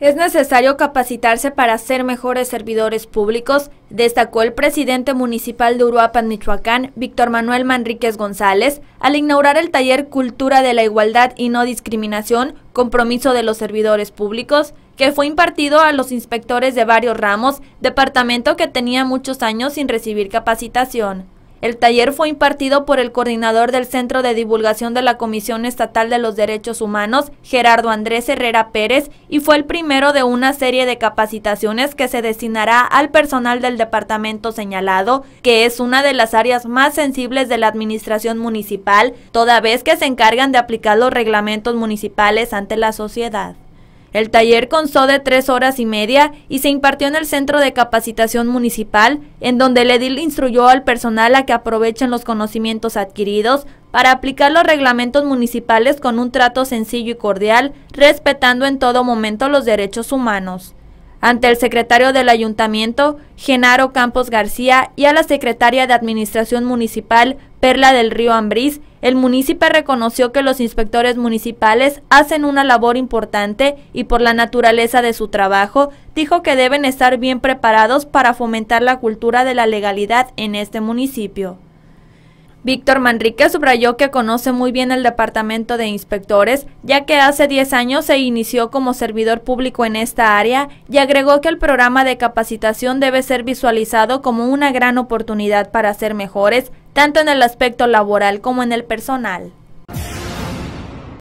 Es necesario capacitarse para ser mejores servidores públicos, destacó el presidente municipal de Uruapan, Michoacán, Víctor Manuel Manríquez González, al inaugurar el taller Cultura de la Igualdad y No Discriminación, Compromiso de los Servidores Públicos, que fue impartido a los inspectores de varios ramos, departamento que tenía muchos años sin recibir capacitación. El taller fue impartido por el coordinador del Centro de Divulgación de la Comisión Estatal de los Derechos Humanos, Gerardo Andrés Herrera Pérez, y fue el primero de una serie de capacitaciones que se destinará al personal del departamento señalado, que es una de las áreas más sensibles de la administración municipal, toda vez que se encargan de aplicar los reglamentos municipales ante la sociedad. El taller constó de tres horas y media y se impartió en el Centro de Capacitación Municipal, en donde Ledil instruyó al personal a que aprovechen los conocimientos adquiridos para aplicar los reglamentos municipales con un trato sencillo y cordial, respetando en todo momento los derechos humanos ante el secretario del ayuntamiento, Genaro Campos García, y a la secretaria de Administración Municipal, Perla del Río Ambrís, el municipio reconoció que los inspectores municipales hacen una labor importante y por la naturaleza de su trabajo, dijo que deben estar bien preparados para fomentar la cultura de la legalidad en este municipio. Víctor Manrique subrayó que conoce muy bien el Departamento de Inspectores, ya que hace 10 años se inició como servidor público en esta área y agregó que el programa de capacitación debe ser visualizado como una gran oportunidad para ser mejores, tanto en el aspecto laboral como en el personal.